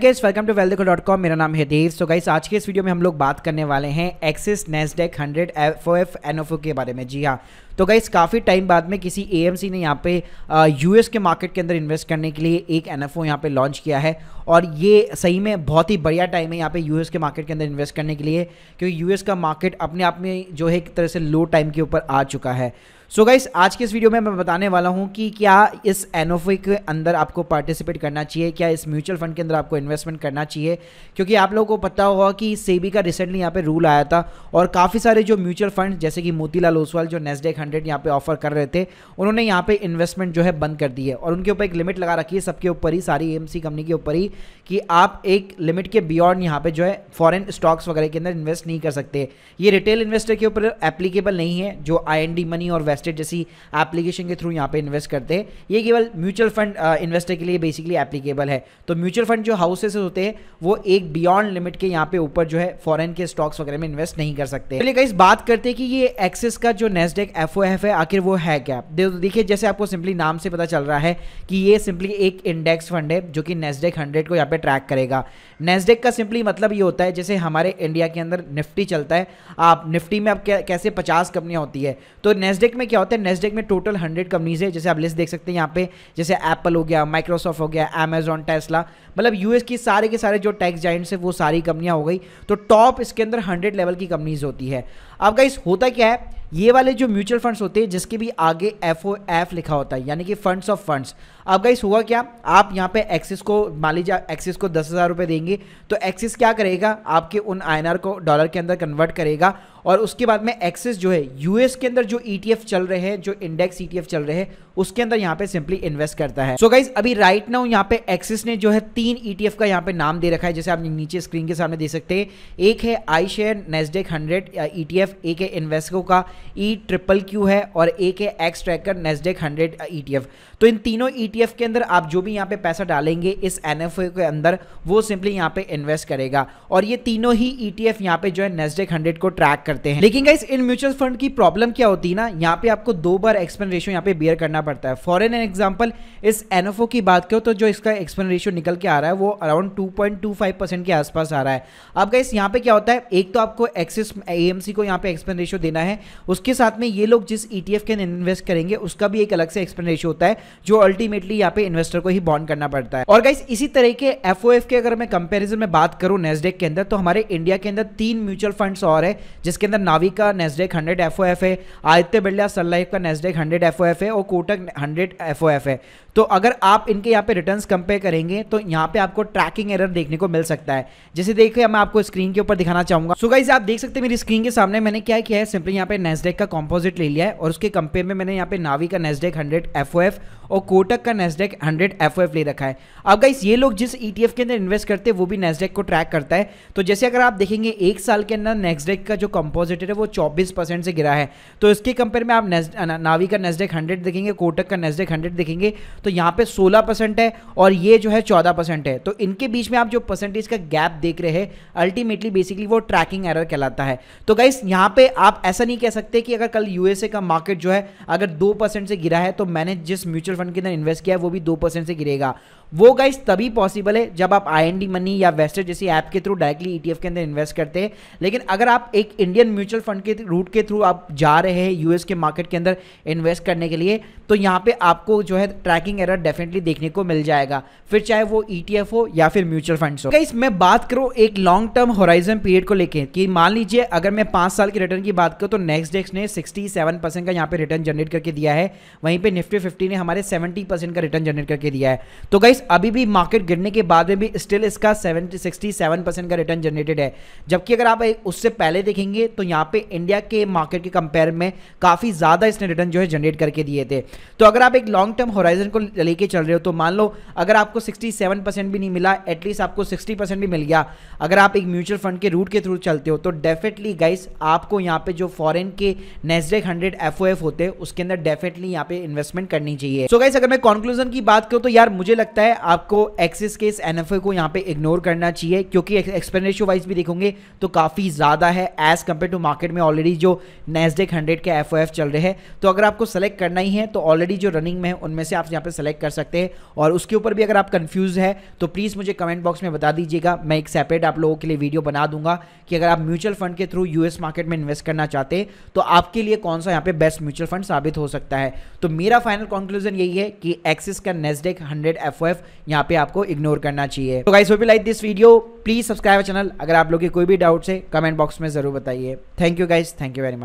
guys welcome to वेल्देको dot com मेरा नाम है देव सो गाइस आज के इस वीडियो में हम लोग बात करने वाले हैं Axis Nasdaq hundred F O F N F O के बारे में जी हाँ तो गाइस काफ़ी टाइम बाद में किसी ए ने यहाँ पे यूएस के मार्केट के अंदर इन्वेस्ट करने के लिए एक एनएफओ यहाँ पे लॉन्च किया है और ये सही में बहुत ही बढ़िया टाइम है यहाँ पे यूएस के मार्केट के अंदर इन्वेस्ट करने के लिए क्योंकि यूएस का मार्केट अपने आप में जो है एक तरह से लो टाइम के ऊपर आ चुका है सो so गाइस आज के इस वीडियो में मैं बताने वाला हूँ कि क्या इस एन के अंदर आपको पार्टिसिपेट करना चाहिए क्या इस म्यूचुअल फंड के अंदर आपको इन्वेस्टमेंट करना चाहिए क्योंकि आप लोगों को पता होगा कि सेबी का रिसेंटली यहाँ पे रूल आया था और काफ़ी सारे जो म्यूचुअल फंड जैसे कि मोतीलाल ओसवाल जो नेस्डेक हंड्रेड यहाँ पे ऑफर कर रहे थे उन्होंने यहाँ पे इन्वेस्टमेंट जो है बंद कर दी है और उनके ऊपर एक लिमिट लगा रखी है सबके ऊपर ही सारी एम कंपनी के ऊपर ही कि आप एक लिमिट के बियॉन्ड यहाँ पे जो है फॉरेन स्टॉक्स वगैरह के अंदर इन्वेस्ट नहीं कर सकते ये रिटेल इन्वेस्टर के ऊपर एप्लीकेबल नहीं है जो आई मनी और वेस्टेड जैसी एप्लीकेशन के थ्रू यहाँ पे इन्वेस्ट करते हैं ये केवल म्यूचुअल फंड इन्वेस्टर के लिए बेसिकली एप्लीकेबल है तो म्यूचुअल फंड जो हाउसेस होते हैं वो एक बियॉन्ड लिमिट के यहाँ पे ऊपर जो है फॉरेन के स्टॉक्स वगैरह में इन्वेस्ट नहीं कर सकते चलिए इस बात करते हैं कि ये एक्सिस का जो Nasdaq F F O F है आखिर वो है क्या देखिए जैसे आपको सिंपली नाम से पता चल रहा है कि ये सिंपली एक इंडेक्स फंड है जो कि नेस्डेक हंड्रेड को यहाँ पे ट्रैक करेगा नेस्डेक का सिंपली मतलब ये होता है जैसे हमारे इंडिया के अंदर निफ्टी चलता है आप निफ्टी में आप कैसे पचास कंपनियाँ होती है तो नेस्डेक में क्या होता है नेस्डेक में टोटल हंड्रेड कंपनीज है जैसे आप लिस्ट देख सकते हैं यहाँ पे जैसे एप्पल हो गया माइक्रोसॉफ्ट हो गया अमेजोन टेस्ला मतलब यूएस की सारे के सारे जो टैक्स जाइंट्स है वो सारी कंपनियाँ हो गई तो टॉप इसके अंदर हंड्रेड लेवल की कंपनीज होती है अब गाइस होता क्या है ये वाले जो म्यूचुअल फंड्स होते हैं जिसके भी आगे एफ ओ एफ लिखा होता है यानी कि फंड्स ऑफ फंड्स अब गाइस हुआ क्या आप यहाँ पे एक्सिस को मान लीजिए एक्सिस को दस हज़ार रुपये देंगे तो एक्सिस क्या करेगा आपके उन आई को डॉलर के अंदर कन्वर्ट करेगा और उसके बाद में एक्सेस जो है यूएस के अंदर जो ईटीएफ e चल रहे हैं जो इंडेक्स ईटीएफ e चल रहे हैं उसके अंदर यहाँ पे सिंपली इन्वेस्ट करता है सो so गाइज अभी राइट नाउ यहाँ पे एक्सिस ने जो है तीन ईटीएफ e का यहाँ पे नाम दे रखा है जैसे आप नीचे स्क्रीन के सामने देख सकते हैं एक है iShares Nasdaq hundred ETF एक है इन्वेस्को का ई ट्रिपल क्यू है और एक है एक्स ट्रैकर नेस्डेक हंड्रेड ई तो इन तीनों ई के अंदर आप जो भी यहाँ पे पैसा डालेंगे इस एन के अंदर वो सिंपली यहाँ पे इन्वेस्ट करेगा और ये तीनों ही ई टी यहाँ पे जो है नेस्डेक हंड्रेड को ट्रैक कर करते हैं लेकिन गाइस इन म्यूचुअल फंड की प्रॉब्लम क्या होती है ना यहाँ पे आपको दो बार एक्सपेन रेशियो यहाँ पे बियर करना पड़ता है फॉरन एन एग्जाम्पल इस एनएफओ की बात करो तो जो इसका एक्सपेन रेशियो निकल के आ रहा है वो अराउंड टू परसेंट के आसपास आ रहा है अब गाइस यहाँ पे क्या होता है एक तो आपको एक्सिस एएमसी को यहाँ पे एक्सपेन रेशियो देना है उसके साथ में ये लोग जिस ई e के इन्वेस्ट करेंगे उसका भी एक अलग से एक्सपेन रेशियो होता है जो अल्टीमेटली यहाँ पे इन्वेस्टर को ही बॉन्ड करना पड़ता है और गाइस इसी तरह के एफ के अगर मैं कंपेरिजन में बात करूँ नेस्डेक के अंदर तो हमारे इंडिया के अंदर तीन म्यूचुअल फंड और है जिसके इसके अंदर नावी का Nasdaq hundred F O F है आदित्य बिरला सनलाइफ का Nasdaq hundred F O F है और Kotak hundred F O F है तो अगर आप इनके यहाँ पे रिटर्न्स कंपेयर करेंगे तो यहाँ पे आपको ट्रैकिंग एरर देखने को मिल सकता है जैसे देखिए मैं आपको स्क्रीन के ऊपर दिखाना चाहूंगा सो गाइज आप देख सकते हैं मेरी स्क्रीन के सामने मैंने क्या किया है सिंपली यहाँ पे नेस्डेक का कॉम्पोजिट ले लिया है और उसके कंपेयर में मैंने यहाँ पे नावी का नेस्डेक हंड्रेड एफ और कोटक का नेस्डेक हंड्रेड एफ ले रखा है अब गाइज ये लोग जिस ई e के अंदर इन्वेस्ट करते हैं वो भी नेस्डेक को ट्रैक करता है तो जैसे अगर आप देखेंगे एक साल के अंदर नेस्डेक का जो कॉम्पोजिटर है वो चौबीस से गिरा है तो इसके कंपेयर में आप नावी का नेस्डेक हंड्रेड देखेंगे कोटक का नेस्डेक हंड्रेड देखेंगे तो यहाँ पे 16 परसेंट है और ये जो है 14 परसेंट है तो इनके बीच में आप जो परसेंटेज का गैप देख रहे हैं अल्टीमेटली बेसिकली वो ट्रैकिंग एरर कहलाता है तो गाइस यहाँ पे आप ऐसा नहीं कह सकते कि अगर कल यूएसए का मार्केट जो है अगर दो परसेंट से गिरा है तो मैंने जिस म्यूचुअल फंड के अंदर इन्वेस्ट किया है वो भी दो परसेंट से गिरेगा वो गाइस तभी पॉसिबल है जब आप आई मनी या वेस्टर्ड जैसी ऐप के थ्रू डायरेक्टली ई के अंदर इन्वेस्ट करते हैं लेकिन अगर आप एक इंडियन म्यूचुअल फंड के रूट के थ्रू आप जा रहे हैं यूएस के मार्केट के अंदर इन्वेस्ट करने के लिए तो यहाँ पे आपको जो है ट्रैकिंग ट्रैकिंग एरर डेफिनेटली देखने को मिल जाएगा फिर चाहे वो ई e हो या फिर म्यूचुअल फंड हो गाइस मैं बात करूँ एक लॉन्ग टर्म होराइजन पीरियड को लेकर कि मान लीजिए अगर मैं पांच साल के रिटर्न की बात करूँ तो नेक्स्ट डेक्स ने सिक्सटी का यहाँ पे रिटर्न जनरेट करके दिया है वहीं पर निफ्टी फिफ्टी ने हमारे सेवेंटी का रिटर्न जनरेट करके दिया है तो गाइस अभी भी मार्केट गिरने के बाद में भी स्टिल इसका सिक्सटी सेवन का रिटर्न जनरेटेड है जबकि अगर आप उससे पहले देखेंगे तो यहाँ पे इंडिया के मार्केट के कंपेयर में काफ़ी ज़्यादा इसने रिटर्न जो है जनरेट करके दिए थे तो अगर आप एक लॉन्ग टर्म होराइजन को लेके चल रहे हो तो मान लो अगर आपको 67 परसेंट भी नहीं मिला एटलीस्ट आपको 60 परसेंट भी मिल गया अगर आप एक म्यूचुअल फंड के रूट के थ्रू चलते हो तो डेफिनेटली गाइस आपको यहाँ पे जो फॉरेन के नेस्डेक हंड्रेड एफ होते हैं उसके अंदर डेफिनेटली यहाँ पे इन्वेस्टमेंट करनी चाहिए सो so गाइस अगर मैं कॉन्क्लूजन की बात करूँ तो यार मुझे लगता है आपको एक्सिस के इस एन को यहाँ पे इग्नोर करना चाहिए क्योंकि एक्सपेंड वाइज भी देखोगे तो काफ़ी ज़्यादा है एज कम्पेयर टू मार्केट में ऑलरेडी जो नेस्डेक हंड्रेड के एफ चल रहे हैं तो अगर आपको सेलेक्ट करना ही है तो ऑलरेडी जो रनिंग में है उनमें से आप यहाँ पे सेलेक्ट कर सकते हैं और उसके ऊपर भी अगर आप कंफ्यूज है तो प्लीज़ मुझे कमेंट बॉक्स में बता दीजिएगा मैं एक सेपरेट आप लोगों के लिए वीडियो बना दूंगा कि अगर आप म्यूचुअल फंड के थ्रू यूएस मार्केट में इन्वेस्ट करना चाहते हैं तो आपके लिए कौन सा यहाँ पे बेस्ट म्यूचुअल फंड साबित हो सकता है तो मेरा फाइनल कंक्लूजन यही है कि एक्सिस का नेस्डेक हंड्रेड एफ एफ यहाँ पे आपको इग्नोर करना चाहिए तो गाइस वो like this video please subscribe channel अगर आप लोग के कोई भी डाउट्स है कमेंट बॉक्स में जरूर बताइए thank you guys thank you very much